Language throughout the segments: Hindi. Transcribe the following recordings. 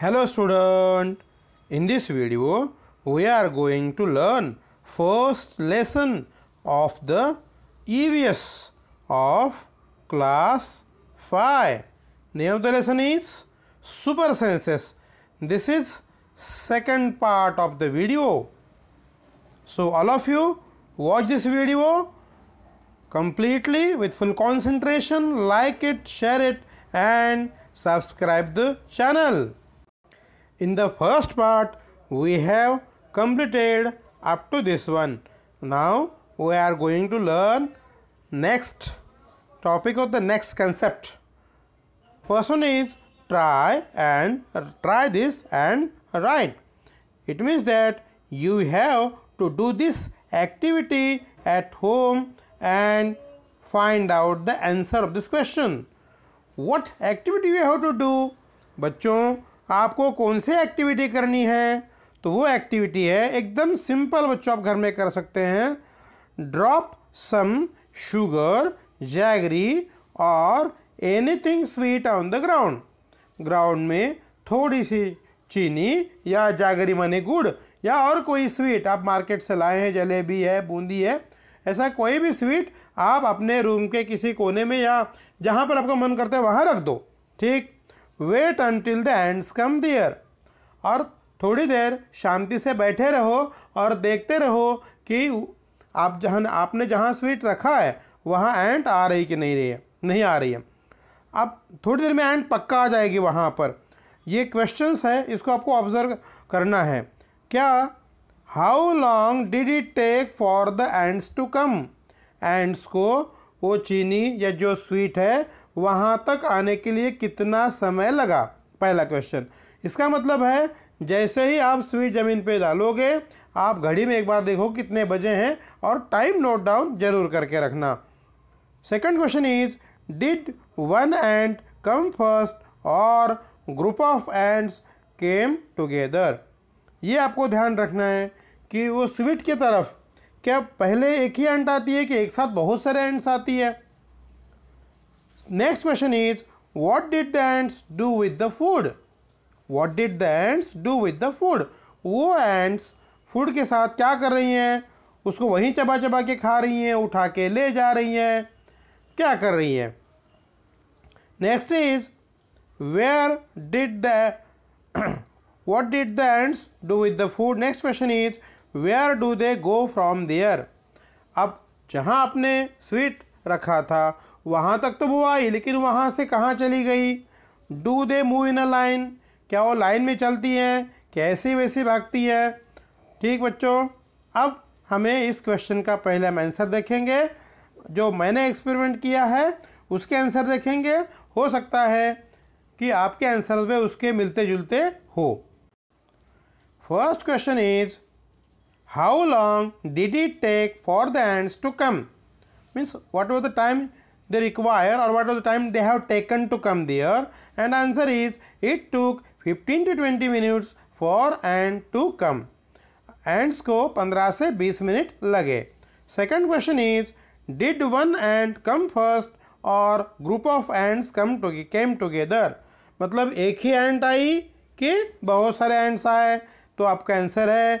Hello student, in this video we are going to learn first lesson of the EVS of class 5. Name of the lesson is Super Senses. This is second part of the video. So all of you watch this video completely with full concentration, like it, share it and subscribe the channel. In the first part, we have completed up to this one. Now, we are going to learn next topic of the next concept. First one is try and try this and write. It means that you have to do this activity at home and find out the answer of this question. What activity you have to do? बच्चों आपको कौन से एक्टिविटी करनी है तो वो एक्टिविटी है एकदम सिंपल बच्चों आप घर में कर सकते हैं ड्रॉप सम शुगर जैगरी और anything sweet on the ground ground में थोड़ी सी चीनी या जागरी माने गुड़ या और कोई स्वीट आप मार्केट से लाए हैं जलेबी है बूंदी है ऐसा कोई भी स्वीट आप अपने रूम के किसी कोने में या जहाँ पर आपका मन करता है वहाँ रख दो ठीक wait until the ants come there और थोड़ी देर शांति से बैठे रहो और देखते रहो कि आप जहाँ आपने जहाँ स्वीट रखा है वहाँ एंट आ रही कि नहीं रही है नहीं आ रही है अब थोड़ी देर में एंट पक्का आ जाएगी वहाँ पर ये क्वेश्चंस है इसको आपको ऑब्जर्व करना है क्या how long did it take for the ants to come ants को वो चीनी या जो स्वीट है वहाँ तक आने के लिए कितना समय लगा पहला क्वेश्चन इसका मतलब है जैसे ही आप स्वीट ज़मीन पे डालोगे आप घड़ी में एक बार देखो कितने बजे हैं और टाइम नोट डाउन जरूर करके रखना second question is did one ant come first और group of ants came together ये आपको ध्यान रखना है कि वो स्वीट की तरफ क्या पहले एक ही एंड आती है कि एक साथ बहुत सारे एंड्स आती है Next question is what did the ants do with the food? What did the ants do with the food? वो ants फूड के साथ क्या कर रही हैं उसको वहीं चबा चबा के खा रही हैं उठा के ले जा रही हैं क्या कर रही हैं next is where did the what did the ants do with the food next question is where do they go from there अब जहाँ आपने स्वीट रखा था वहाँ तक तो वो आई लेकिन वहाँ से कहाँ चली गई do they move in a line क्या वो लाइन में चलती हैं कैसे वैसे भागती है ठीक बच्चों अब हमें इस क्वेश्चन का पहले हम आंसर देखेंगे जो मैंने एक्सपेरिमेंट किया है उसके आंसर देखेंगे हो सकता है कि आपके आंसर में उसके मिलते जुलते हो first question is how long did it take for the ants to come means what was the time they require और what was the time they have taken to come there and answer is it took 15 to 20 minutes for and to come ants को पंद्रह से बीस मिनट लगे second question is did one ant come first और group of ants come to came together मतलब एक ही एंड आई कि बहुत सारे एंड्स आए तो आपका आंसर है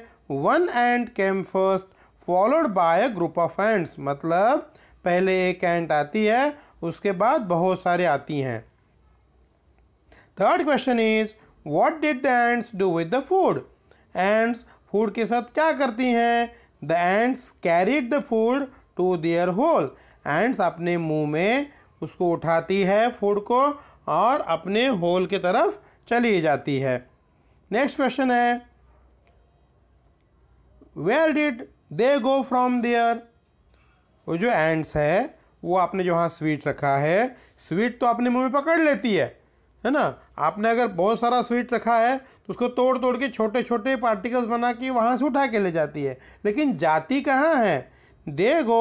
one ant came first followed by group of ants मतलब पहले एक एंट आती है उसके बाद बहुत सारे आती हैं third question is what did the ants do with the food ants food के साथ क्या करती हैं the ants carried the food to their hole ants अपने मुंह में उसको उठाती है फूड को और अपने होल के तरफ चली जाती है नेक्स्ट क्वेश्चन है where did they go from there वो जो एंड्स है वो आपने जो हाँ स्वीट रखा है स्वीट तो अपने मुंह में पकड़ लेती है है ना आपने अगर बहुत सारा स्वीट रखा है तो उसको तोड़ तोड़ के छोटे छोटे पार्टिकल्स बना के वहाँ से उठा के ले जाती है लेकिन जाती कहाँ है they go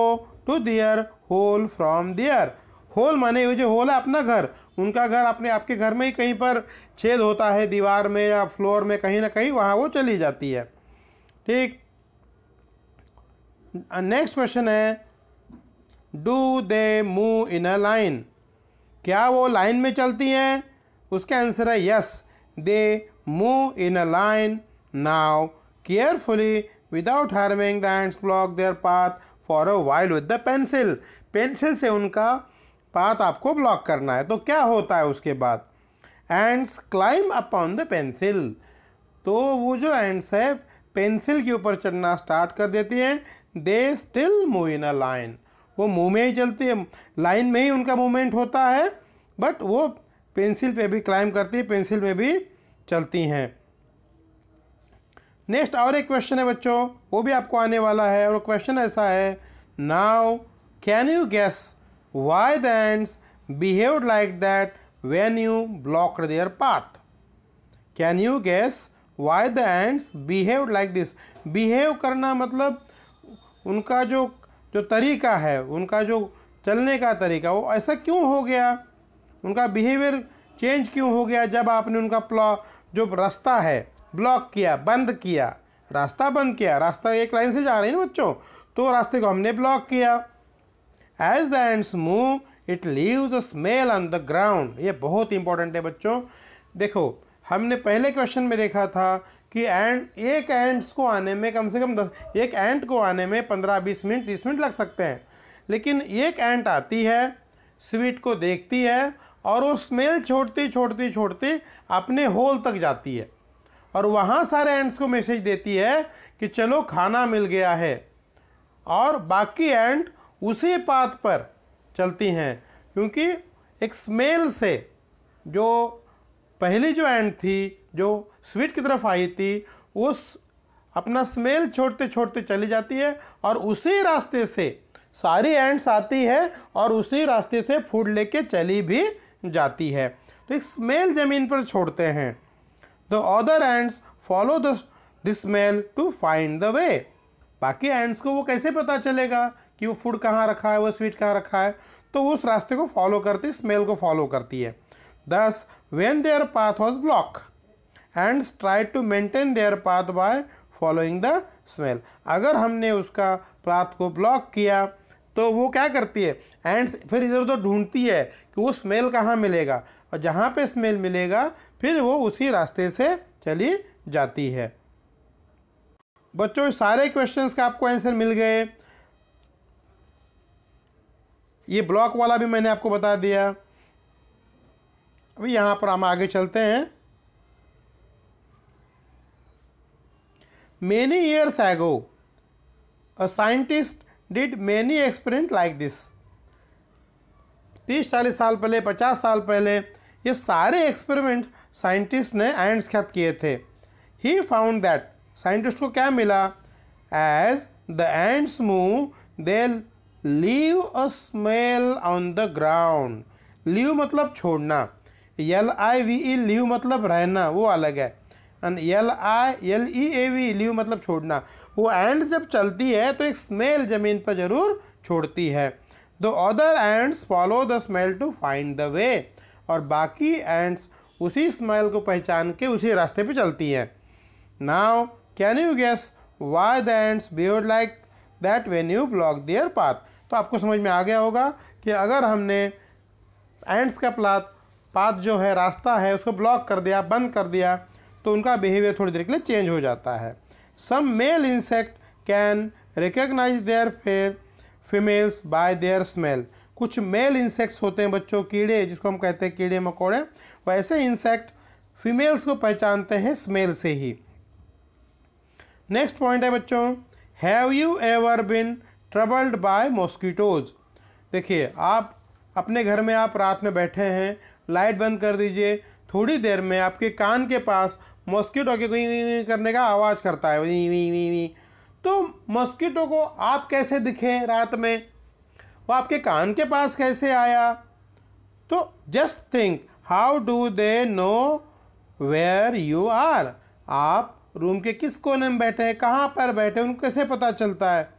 to their hole from their hole माने ये जो होल है अपना घर उनका घर अपने आपके घर में ही कहीं पर छेद होता है दीवार में या फ्लोर में कहीं ना कहीं वहाँ वो चली जाती है ठीक नेक्स्ट क्वेश्चन है do they move in a line क्या वो लाइन में चलती हैं उसका आंसर है yes they move in a line now carefully without harming the ant block their path for a while with the pencil pencil से उनका पाथ आपको ब्लॉक करना है तो क्या होता है उसके बाद ants climb upon the pencil तो वो जो एंड्स है पेंसिल के ऊपर चढ़ना स्टार्ट कर देती हैं they still move in a line वो मुंह में ही चलती है लाइन में ही उनका मूवमेंट होता है बट वो पेंसिल पे भी क्लाइम करती है पेंसिल में भी चलती हैं नेक्स्ट और एक क्वेश्चन है बच्चों वो भी आपको आने वाला है और क्वेश्चन ऐसा है now can you guess why the ants behave like that when you block their path can you guess why the ants behave like this behave करना मतलब उनका जो जो तरीका है उनका जो चलने का तरीका वो ऐसा क्यों हो गया उनका बिहेवियर चेंज क्यों हो गया जब आपने उनका प्लॉ जो रास्ता है ब्लॉक किया बंद किया रास्ता बंद किया रास्ता एक लाइन से जा रहे हैं ना बच्चों तो रास्ते को हमने ब्लॉक किया as the ants move it leaves a smell on the ground ये बहुत इंपॉर्टेंट है बच्चों देखो हमने पहले क्वेश्चन में देखा था कि एंड एक एंड्स को आने में कम से कम दस एक एंट को आने में पंद्रह बीस मिनट तीस मिनट लग सकते हैं लेकिन एक एंट आती है स्वीट को देखती है और वो स्मेल छोड़ती छोड़ती छोड़ती अपने होल तक जाती है और वहाँ सारे एंड्स को मैसेज देती है कि चलो खाना मिल गया है और बाकी एंड उसी पात पर चलती हैं क्योंकि एक स्मेल से जो पहली जो एंड थी जो स्वीट की तरफ आई थी उस अपना स्मेल छोड़ते छोड़ते चली जाती है और उसी रास्ते से सारी एंड्स आती है और उसी रास्ते से फूड लेके चली भी जाती है तो एक स्मेल ज़मीन पर छोड़ते हैं the other ants follow the this smell to find the way बाकी एंड्स को वो कैसे पता चलेगा कि वो फूड कहाँ रखा है वो स्वीट कहाँ रखा है तो उस रास्ते को फॉलो करती स्मेल को फॉलो करती है thus when their path was block and try to maintain their path by following the smell अगर हमने उसका पाथ को ब्लॉक किया तो वो क्या करती है एंड फिर इधर उधर ढूंढती है कि वो स्मेल कहाँ मिलेगा और जहाँ पे स्मेल मिलेगा फिर वो उसी रास्ते से चली जाती है बच्चों सारे क्वेश्चंस का आपको आंसर मिल गए ये ब्लॉक वाला भी मैंने आपको बता दिया अभी यहाँ पर हम आगे चलते हैं many years ago a scientist did many experiment like this तीस चालीस साल पहले पचास साल पहले ये सारे एक्सपेरिमेंट साइंटिस्ट ने एंड्स ख्यात किए थे ही फाउंड दैट साइंटिस्ट को क्या मिला as the ants move they leave a smell on the ground leave मतलब छोड़ना L I V E live मतलब रहना वो अलग है and L I L E A V leave मतलब छोड़ना वो एंड जब चलती है तो एक स्मेल ज़मीन पर ज़रूर छोड़ती है the other ants follow the smell to find the way और बाकी एंड्स उसी स्मेल को पहचान के उसी रास्ते पे चलती हैं now can you guess why the ants behave like that when you block their path तो आपको समझ में आ गया होगा कि अगर हमने एंड्स का प्लाथ पाथ जो है रास्ता है उसको ब्लॉक कर दिया बंद कर दिया तो उनका बिहेवियर थोड़ी देर के लिए चेंज हो जाता है some male insect can recognize their fair females by their smell कुछ मेल इंसेक्ट्स होते हैं बच्चों कीड़े जिसको हम कहते हैं कीड़े मकोड़े वैसे इंसेक्ट फीमेल्स को पहचानते हैं स्मेल से ही नेक्स्ट पॉइंट है बच्चों have you ever been troubled by mosquitoes देखिए आप अपने घर में आप रात में बैठे हैं लाइट बंद कर दीजिए थोड़ी देर में आपके कान के पास मॉस्किटो के वी वी करने का आवाज़ करता है वी वी वी वी तो मॉस्किटो को आप कैसे दिखे रात में वो आपके कान के पास कैसे आया तो just think how do they know where you are आप रूम के किस कोने में बैठे हैं कहाँ पर बैठे हैं उनको कैसे पता चलता है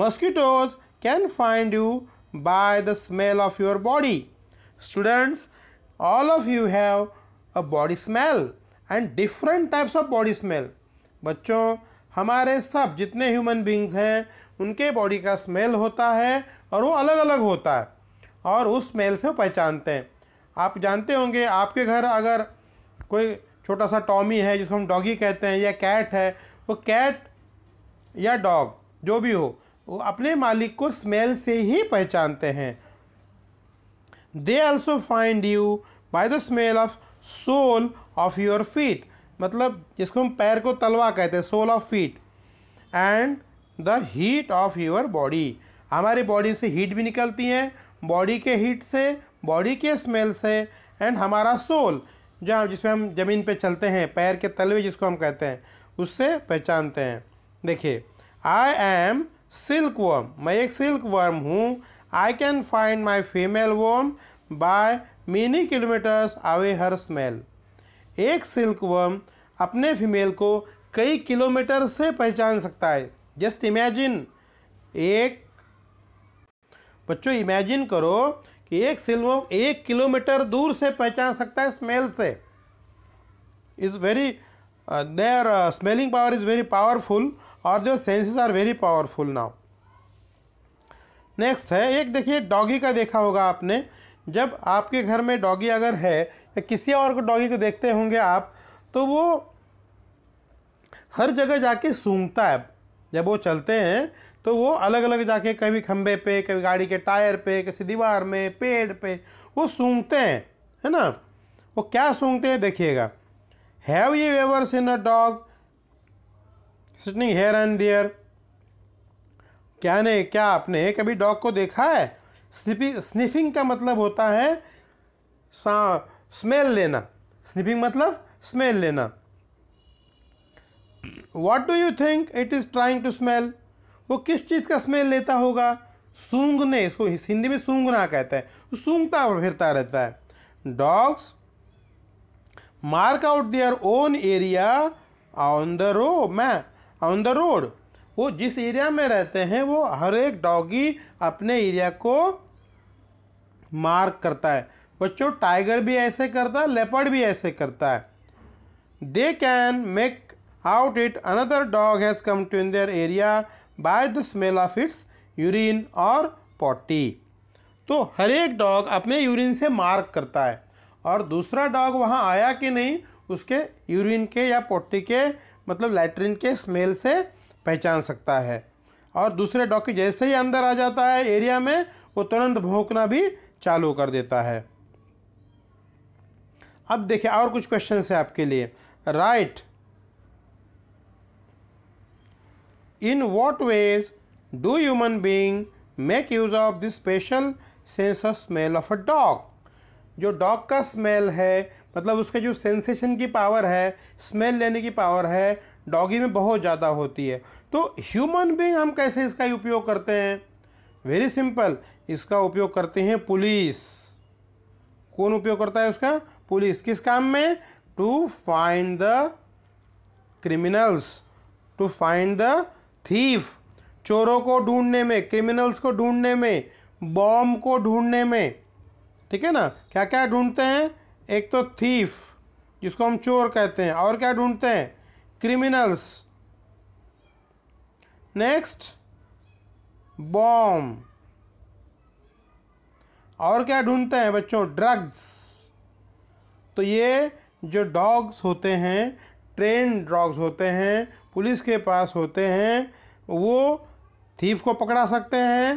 mosquitoes can find you by the smell of your body students all of you have a body smell and different types of body smell बच्चों हमारे सब जितने ह्यूमन बींग्स हैं उनके बॉडी का स्मेल होता है और वो अलग अलग होता है और उस स्मेल से पहचानते हैं आप जानते होंगे आपके घर अगर कोई छोटा सा टॉमी है जिसको हम डॉगी कहते हैं या कैट है वो कैट या डॉग जो भी हो वो अपने मालिक को स्मेल से ही पहचानते हैं they also find you by the smell of sole of your feet मतलब जिसको हम पैर को तलवा कहते हैं sole of feet and the heat of your body हमारी बॉडी से हीट भी निकलती है बॉडी के हीट से बॉडी के स्मेल से एंड हमारा सोल जो जिसमें हम ज़मीन पे चलते हैं पैर के तलवे जिसको हम कहते हैं उससे पहचानते हैं देखिए आई एम सिल्क वर्म मैं एक सिल्क वर्म हूँ I can find my female worm by many kilometers away her smell. एक सिल्क वर्म अपने फीमेल को कई किलोमीटर से पहचान सकता है जस्ट इमेजिन एक बच्चों इमेजिन करो कि एक सिल्क एक किलोमीटर दूर से पहचान सकता है स्मेल से is very their smelling power is very powerful और their senses are very powerful now next है एक देखिए डॉगी का देखा होगा आपने जब आपके घर में डॉगी अगर है या किसी और को डॉगी को देखते होंगे आप तो वो हर जगह जाके सूंघता है जब वो चलते हैं तो वो अलग अलग जाके कभी खम्भे पे कभी गाड़ी के टायर पे किसी दीवार में पेड़ पे वो सूंघते हैं है ना वो क्या सूंघते हैं देखिएगा have you ever seen a dog sniffing here and there क्या ने क्या आपने कभी डॉग को देखा है स्निफि स्निफिंग का मतलब होता है सा स्मेल लेना स्निफिंग मतलब स्मेल लेना what do you think it is trying to smell वो किस चीज़ का स्मेल लेता होगा सूंघने इसको हिंदी में सूंघना कहते हैं सूंघता और फिरता रहता है dogs mark out their own area on the road मैं ऑन द रोड वो जिस एरिया में रहते हैं वो हर एक डॉगी अपने एरिया को मार्क करता है बच्चों टाइगर भी ऐसे करता है लेपर्ड भी ऐसे करता है they can make out it another dog has come to in their area by the smell of its urine और पॉटी तो हर एक डॉग अपने यूरिन से मार्क करता है और दूसरा डॉग वहाँ आया कि नहीं उसके यूरिन के या पोटी के मतलब लेटरिन के स्मेल से पहचान सकता है और दूसरे डॉग के जैसे ही अंदर आ जाता है एरिया में वो तुरंत भोंकना भी चालू कर देता है अब देखिए और कुछ क्वेश्चन है आपके लिए write in what ways do human being make use of this special sense of smell of a dog जो डॉग का स्मेल है मतलब उसके जो सेंसेशन की पावर है स्मेल लेने की पावर है डॉगी में बहुत ज़्यादा होती है तो ह्यूमन बींग हम कैसे इसका उपयोग करते हैं वेरी सिंपल इसका उपयोग करते हैं पुलिस कौन उपयोग करता है उसका पुलिस किस काम में to find the criminals to find the thief चोरों को ढूंढने में क्रिमिनल्स को ढूंढने में बॉम्ब को ढूंढने में ठीक है ना क्या क्या ढूंढते हैं एक तो थीफ जिसको हम चोर कहते हैं और क्या ढूंढते हैं criminals नेक्स्ट बॉम और क्या ढूंढते हैं बच्चों ड्रग्स तो ये जो डॉग्स होते हैं ट्रेन ड्रॉग्स होते हैं पुलिस के पास होते हैं वो थीफ को पकड़ा सकते हैं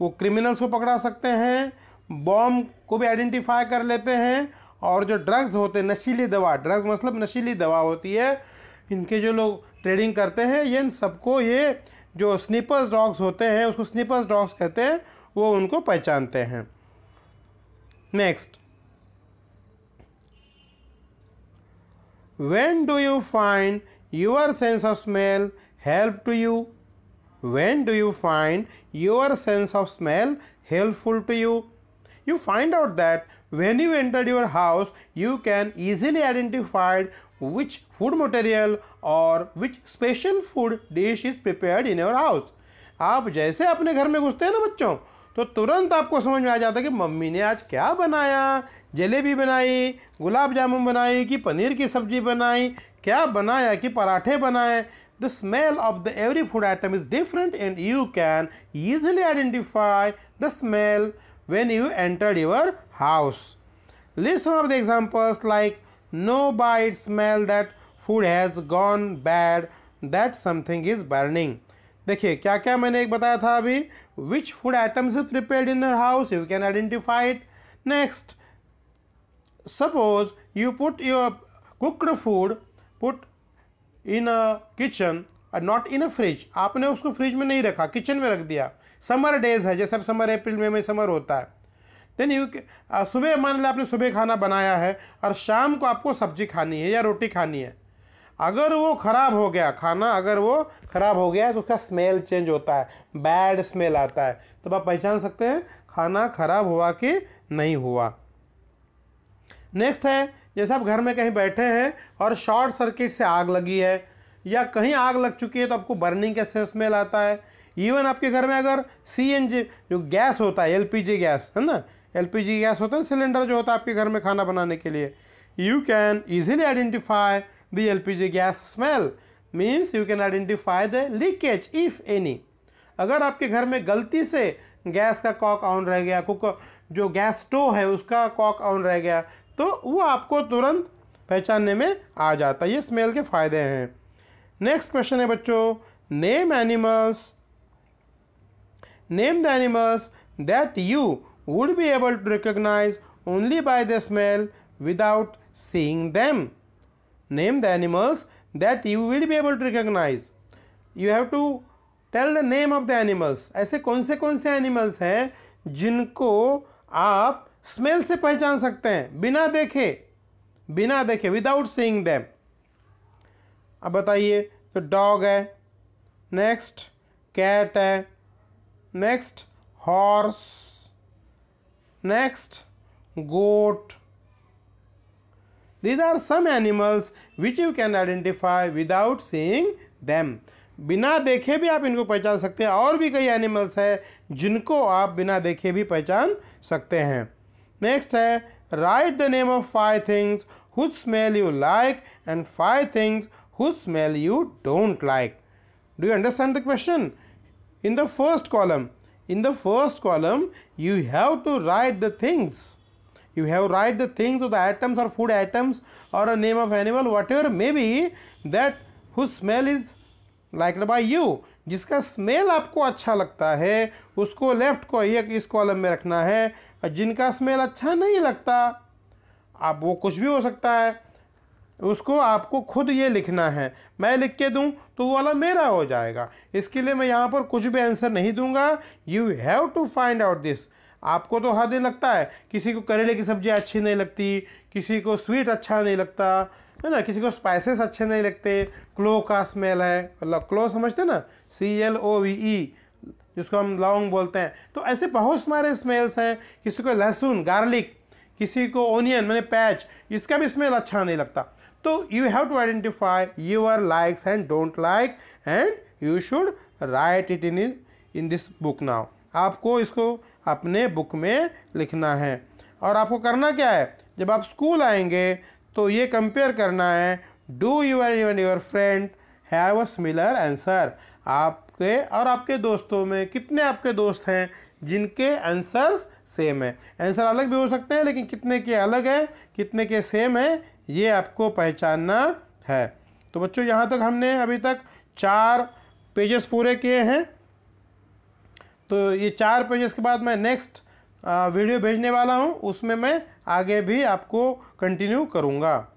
वो क्रिमिनल्स को पकड़ा सकते हैं बॉम्ब को भी आइडेंटिफाई कर लेते हैं और जो ड्रग्स होते हैं नशीली दवा ड्रग्स मतलब नशीली दवा होती है इनके जो लोग ट्रेडिंग करते हैं ये इन सबको ये जो स्निपर्स डॉग्स होते हैं उसको स्नीपर्स डॉग्स कहते हैं वो उनको पहचानते हैं next when do you find your sense of smell help to you when do you find your sense of smell helpful to you you find out that when you enter your house you can easily identified which food material और which special food dish is prepared in your house आप जैसे अपने घर में घुसते हैं ना बच्चों तो तुरंत आपको समझ में आ जाता है कि मम्मी ने आज क्या बनाया जलेबी बनाई गुलाब जामुन बनाई कि पनीर की सब्जी बनाई क्या बनाया कि पराठे बनाए the smell of the every food item is different and you can easily identify the smell when you enter your house list of the examples like no by its smell that food has gone bad that something is burning देखिए क्या क्या मैंने एक बताया था अभी which food items is prepared in their house you can identify it next suppose you put your cooked food put in a kitchen और नॉट इन अ फ्रिज आपने उसको फ्रिज में नहीं रखा किचन में रख दिया समर डेज है जैसे समर अप्रैल में समर होता है देन यू सुबह मान लिया आपने सुबह खाना बनाया है और शाम को आपको सब्जी खानी है या रोटी खानी है अगर वो ख़राब हो गया खाना अगर वो ख़राब हो गया है तो उसका स्मेल चेंज होता है बैड स्मेल आता है तो आप पहचान सकते हैं खाना ख़राब हुआ कि नहीं हुआ नेक्स्ट है जैसे आप घर में कहीं बैठे हैं और शॉर्ट सर्किट से आग लगी है या कहीं आग लग चुकी है तो आपको बर्निंग का स्मेल आता है इवन आपके घर में अगर सी जो गैस होता है एल गैस है ना एलपीजी गैस होता है सिलेंडर जो होता है आपके घर में खाना बनाने के लिए you can easily identify the LPG gas smell means you can identify the leakage if any अगर आपके घर में गलती से गैस का कॉक ऑन रह गया कुक जो गैस स्टोव है उसका कॉक ऑन रह गया तो वो आपको तुरंत पहचानने में आ जाता है ये स्मेल के फ़ायदे हैं नेक्स्ट क्वेश्चन है बच्चों name animals name the animals that you would be able to recognize only by the smell without seeing them. Name the animals that you will be able to recognize. You have to tell the name of the animals ऐसे कौन से कौन से एनिमल्स हैं जिनको आप स्मेल से पहचान सकते हैं बिना देखे बिना देखे विदाउट सीइंग देम अब बताइए तो dog hai next cat hai next horse Next, goat. These are some animals which you can identify without seeing them. बिना देखे भी आप इनको पहचान सकते हैं और भी कई एनिमल्स हैं जिनको आप बिना देखे भी पहचान सकते हैं नेक्स्ट है write the name of five things who smell you like and five things who smell you don't like do you understand the question in the first column in the first column you have to write the things you have write the things of the atoms or food atoms or a name of animal whatever may be that whose smell is liked by you जिसका स्मेल आपको अच्छा लगता है उसको लेफ्ट को एक इस कॉलम में रखना है और जिनका स्मेल अच्छा नहीं लगता आप वो कुछ भी हो सकता है उसको आपको खुद ये लिखना है मैं लिख के दूँ तो वो वाला मेरा हो जाएगा इसके लिए मैं यहाँ पर कुछ भी आंसर नहीं दूंगा you have to find out this आपको तो हर दिन लगता है किसी को करेले की सब्ज़ी अच्छी नहीं लगती किसी को स्वीट अच्छा नहीं लगता है ना किसी को स्पाइसेस अच्छे नहीं लगते क्लो का स्मेल है क्लो मतलब समझते ना C L O V E जिसको हम लौंग बोलते हैं तो ऐसे बहुत सारे स्मेल्स हैं किसी को लहसुन गार्लिक किसी को ओनियन मैंने पैच इसका भी स्मेल अच्छा नहीं लगता तो you have to identify our likes and don't like and you should write it in in this book now आपको इसको अपने बुक में लिखना है और आपको करना क्या है जब आप स्कूल आएंगे तो ये कंपेयर करना है do you and your your friend have a similar answer आपके और आपके दोस्तों में कितने आपके दोस्त हैं जिनके आंसर्स सेम है आंसर अलग भी हो सकते हैं लेकिन कितने के अलग हैं कितने के सेम हैं ये आपको पहचानना है तो बच्चों यहाँ तक हमने अभी तक चार पेजेस पूरे किए हैं तो ये चार पेजेस के बाद मैं नेक्स्ट वीडियो भेजने वाला हूँ उसमें मैं आगे भी आपको कंटिन्यू करूँगा